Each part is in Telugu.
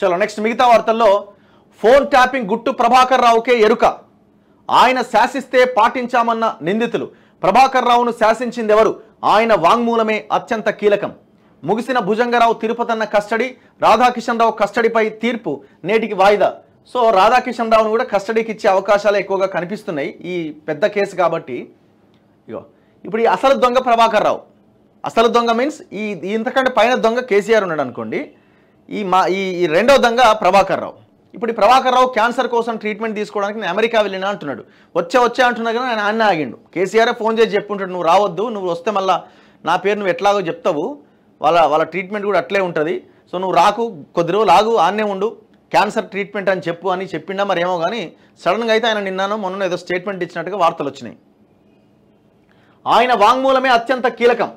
చలో నెక్స్ట్ మిగతా వార్తల్లో ఫోన్ ట్యాపింగ్ గుట్టు ప్రభాకర్ రావుకే ఎరుక ఆయన శాసిస్తే పాటించామన్న నిందితులు ప్రభాకర్ రావును ఎవరు ఆయన వాంగ్మూలమే అత్యంత కీలకం ముగిసిన భుజంగరావు తిరుపతన్న కస్టడీ రాధాకిషన్ రావు కస్టడీపై తీర్పు నేటికి వాయిదా సో రాధాకిషన్ రావును కూడా కస్టడీకి ఇచ్చే అవకాశాలు ఎక్కువగా కనిపిస్తున్నాయి ఈ పెద్ద కేసు కాబట్టి ఇగో ఇప్పుడు ఈ అసలు దొంగ ప్రభాకర్ రావు అసలు దొంగ మీన్స్ ఈ ఇంతకంటే పైన దొంగ కేసీఆర్ ఉన్నాడు అనుకోండి ఈ మా ఈ రెండో దంగా ప్రభాకర్ రావు ఇప్పుడు ఈ ప్రభాకర్ రావు క్యాన్సర్ కోసం ట్రీట్మెంట్ తీసుకోవడానికి నేను అమెరికా వెళ్ళినా అంటున్నాడు వచ్చే వచ్చే అంటున్నా కానీ ఆయన అన్న ఆగిండు కేసీఆర్ ఫోన్ చేసి చెప్పుంటాడు నువ్వు రావద్దు నువ్వు వస్తే మళ్ళీ నా పేరు నువ్వు ఎట్లాగో చెప్తావు వాళ్ళ వాళ్ళ ట్రీట్మెంట్ కూడా అట్లే ఉంటుంది సో నువ్వు రాకు కొద్ది రోజులు ఆగు ఆనే ఉండు క్యాన్సర్ ట్రీట్మెంట్ అని చెప్పు అని చెప్పిండా మరి ఏమో కానీ సడన్గా అయితే ఆయన నిన్నాను మొన్న ఏదో స్టేట్మెంట్ ఇచ్చినట్టుగా వార్తలు వచ్చినాయి ఆయన వాంగ్మూలమే అత్యంత కీలకం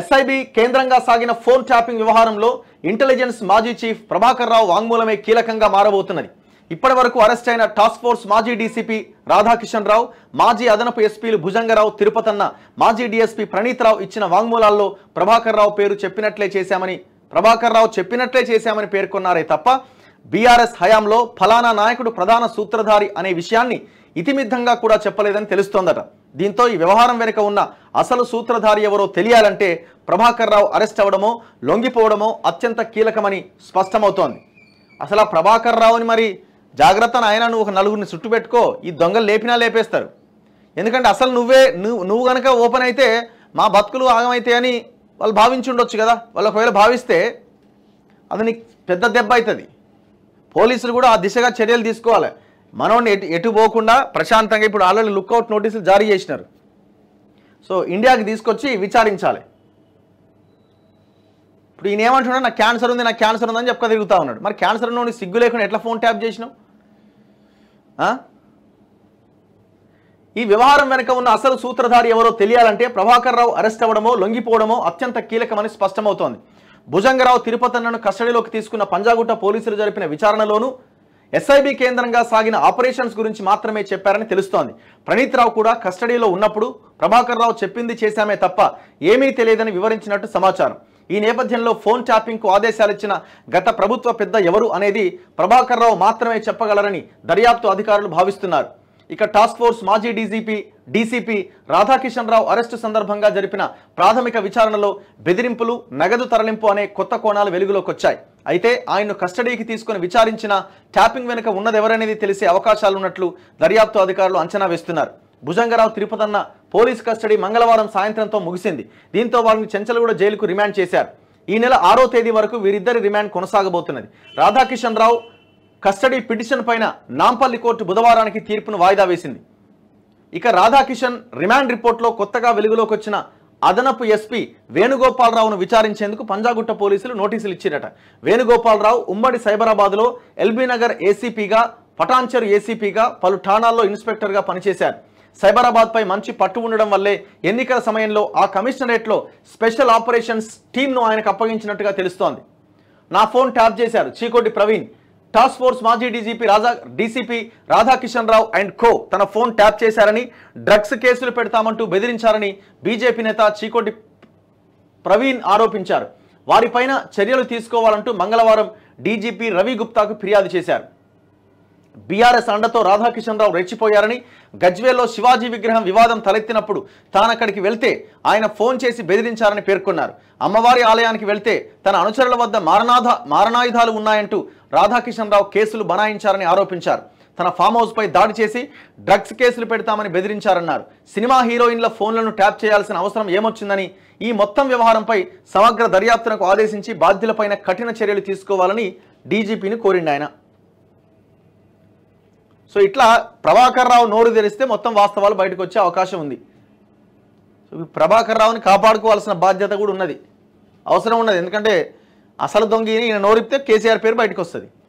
ఎస్ఐబి కేంద్రంగా సాగిన ఫోన్ ట్యాపింగ్ వ్యవహారంలో ఇంటెలిజెన్స్ మాజీ చీఫ్ ప్రభాకర్ రావు వాంగ్మూలమే కీలకంగా మారబోతున్నది ఇప్పటి వరకు అరెస్ట్ అయిన టాస్క్ ఫోర్స్ మాజీ డీసీపీ రాధాకిషన్ రావు మాజీ అదనపు ఎస్పీలు భుజంగరావు తిరుపతన్న మాజీ డీఎస్పీ రావు ఇచ్చిన వాంగ్మూలాల్లో ప్రభాకర్ రావు పేరు చెప్పినట్లే చేశామని ప్రభాకర్ రావు చెప్పినట్లే చేశామని పేర్కొన్నారే తప్ప బీఆర్ఎస్ హయాంలో ఫలానా నాయకుడు ప్రధాన సూత్రధారి అనే విషయాన్ని ఇతిమిద్దంగా కూడా చెప్పలేదని తెలుస్తోందట దీంతో ఈ వ్యవహారం వెనుక ఉన్న అసలు సూత్రధారి ఎవరో తెలియాలంటే ప్రభాకర్ రావు అరెస్ట్ అవ్వడమో లొంగిపోవడమో అత్యంత కీలకమని స్పష్టమవుతోంది అసలు ఆ ప్రభాకర్ రావుని మరి జాగ్రత్త ఆయన నువ్వు ఒక నలుగురిని చుట్టుపెట్టుకో ఈ దొంగలు లేపినా లేపేస్తారు ఎందుకంటే అసలు నువ్వే నువ్వు నువ్వు కనుక ఓపెన్ అయితే మా బతుకులు ఆగమైతే అని వాళ్ళు ఉండొచ్చు కదా వాళ్ళు ఒకవేళ భావిస్తే అది పెద్ద దెబ్బ అవుతుంది పోలీసులు కూడా ఆ దిశగా చర్యలు తీసుకోవాలి మనం ఎటు ఎటు పోకుండా ప్రశాంతంగా ఇప్పుడు ఆల్రెడీ లుక్అవుట్ నోటీసులు జారీ చేసినారు సో ఇండియాకి తీసుకొచ్చి విచారించాలి ఇప్పుడు ఈయన ఏమంటున్నాడు నాకు క్యాన్సర్ ఉంది నాకు క్యాన్సర్ ఉందని చెప్పక తిరుగుతూ ఉన్నాడు మరి క్యాన్సర్ నుండి సిగ్గు లేకుండా ఎట్లా ఫోన్ ట్యాప్ చేసినావు ఈ వ్యవహారం వెనుక ఉన్న అసలు సూత్రధారి ఎవరో తెలియాలంటే ప్రభాకర్ రావు అరెస్ట్ అవ్వడమో లొంగిపోవడమో అత్యంత కీలకమని స్పష్టమవుతోంది భుజంగరావు తిరుపతన్నను కస్టడీలోకి తీసుకున్న పంజాగుట్ట పోలీసులు జరిపిన విచారణలోనూ ఎస్ఐబి కేంద్రంగా సాగిన ఆపరేషన్స్ గురించి మాత్రమే చెప్పారని తెలుస్తోంది ప్రణీత్రావు కూడా కస్టడీలో ఉన్నప్పుడు ప్రభాకర్ రావు చెప్పింది చేశామే తప్ప ఏమీ తెలియదని వివరించినట్టు సమాచారం ఈ నేపథ్యంలో ఫోన్ ట్యాపింగ్కు ఆదేశాలిచ్చిన గత ప్రభుత్వ పెద్ద ఎవరు అనేది ప్రభాకర్ రావు మాత్రమే చెప్పగలరని దర్యాప్తు అధికారులు భావిస్తున్నారు ఇక టాస్క్ ఫోర్స్ మాజీ DGP DCP Radhakishan Rao arrest సందర్భంగా జరిపిన ప్రాథమిక విచారణలో బెదిరింపులు నగదు తరలింపు అనే కొత్త కోణాలు వెలుగులోకి వచ్చాయి అయితే ఆయన్ను కస్టడీకి తీసుకుని విచారించిన ట్యాపింగ్ వెనుక ఉన్నదెవరనేది తెలిసే అవకాశాలున్నట్లు దర్యాప్తు అధికారులు అంచనా వేస్తున్నారు భుజంగరావు తిరుపతన్న పోలీస్ కస్టడీ మంగళవారం సాయంత్రంతో ముగిసింది దీంతో వారిని చెంచలగూడ జైలుకు రిమాండ్ చేశారు ఈ నెల ఆరో తేదీ వరకు వీరిద్దరి రిమాండ్ కొనసాగబోతున్నది రాధాకిషన్ రావు కస్టడీ పిటిషన్ పైన నాంపల్లి కోర్టు బుధవారానికి తీర్పును వాయిదా వేసింది ఇక రాధాకిషన్ రిమాండ్ రిపోర్ట్లో కొత్తగా వెలుగులోకి వచ్చిన అదనపు ఎస్పీ వేణుగోపాలరావును విచారించేందుకు పంజాగుట్ట పోలీసులు నోటీసులు ఇచ్చిరట వేణుగోపాలరావు ఉమ్మడి సైబరాబాద్లో ఎల్బీ నగర్ ఏసీపీగా పటాన్చెరు ఏసీపీగా పలు ఠాణాల్లో ఇన్స్పెక్టర్గా పనిచేశారు సైబరాబాద్పై మంచి పట్టు ఉండడం వల్లే ఎన్నికల సమయంలో ఆ కమిషనరేట్లో స్పెషల్ ఆపరేషన్స్ టీమ్ను ఆయనకు అప్పగించినట్టుగా తెలుస్తోంది నా ఫోన్ ట్యాప్ చేశారు చీకోటి ప్రవీణ్ టాస్క్ ఫోర్స్ మాజీ DGP Raja DCP Radhakishan Rao and co తన ఫోన్ ట్యాప్ చేశారని డ్రగ్స్ కేసులు పెడతామంటూ బెదిరించారని బీజేపీ నేత చీకోటి ప్రవీణ్ ఆరోపించారు వారిపైన చర్యలు తీసుకోవాలంటూ మంగళవారం డీజీపీ రవి గుప్తాకు ఫిర్యాదు చేశారు బీఆర్ఎస్ అండతో రాధాకిషన్ రావు రెచ్చిపోయారని గజ్వేల్లో శివాజీ విగ్రహం వివాదం తలెత్తినప్పుడు తానక్కడికి వెళ్తే ఆయన ఫోన్ చేసి బెదిరించారని పేర్కొన్నారు అమ్మవారి ఆలయానికి వెళ్తే తన అనుచరుల వద్ద మారణాధ మారణాయుధాలు ఉన్నాయంటూ రాధాకిషన్ రావు కేసులు బనాయించారని ఆరోపించారు తన ఫామ్ హౌస్పై దాడి చేసి డ్రగ్స్ కేసులు పెడతామని బెదిరించారన్నారు సినిమా హీరోయిన్ల ఫోన్లను ట్యాప్ చేయాల్సిన అవసరం ఏమొచ్చిందని ఈ మొత్తం వ్యవహారంపై సమగ్ర దర్యాప్తునకు ఆదేశించి బాధ్యులపైన కఠిన చర్యలు తీసుకోవాలని డీజీపీని కోరిండాయన సో ఇట్లా ప్రభాకర్ రావు నోరు తెరిస్తే మొత్తం వాస్తవాలు బయటకు వచ్చే అవకాశం ఉంది సో ప్రభాకర్ రావుని కాపాడుకోవాల్సిన బాధ్యత కూడా ఉన్నది అవసరం ఉన్నది ఎందుకంటే అసలు దొంగిని ఈయన నోరిపితే కేసీఆర్ పేరు బయటకు వస్తుంది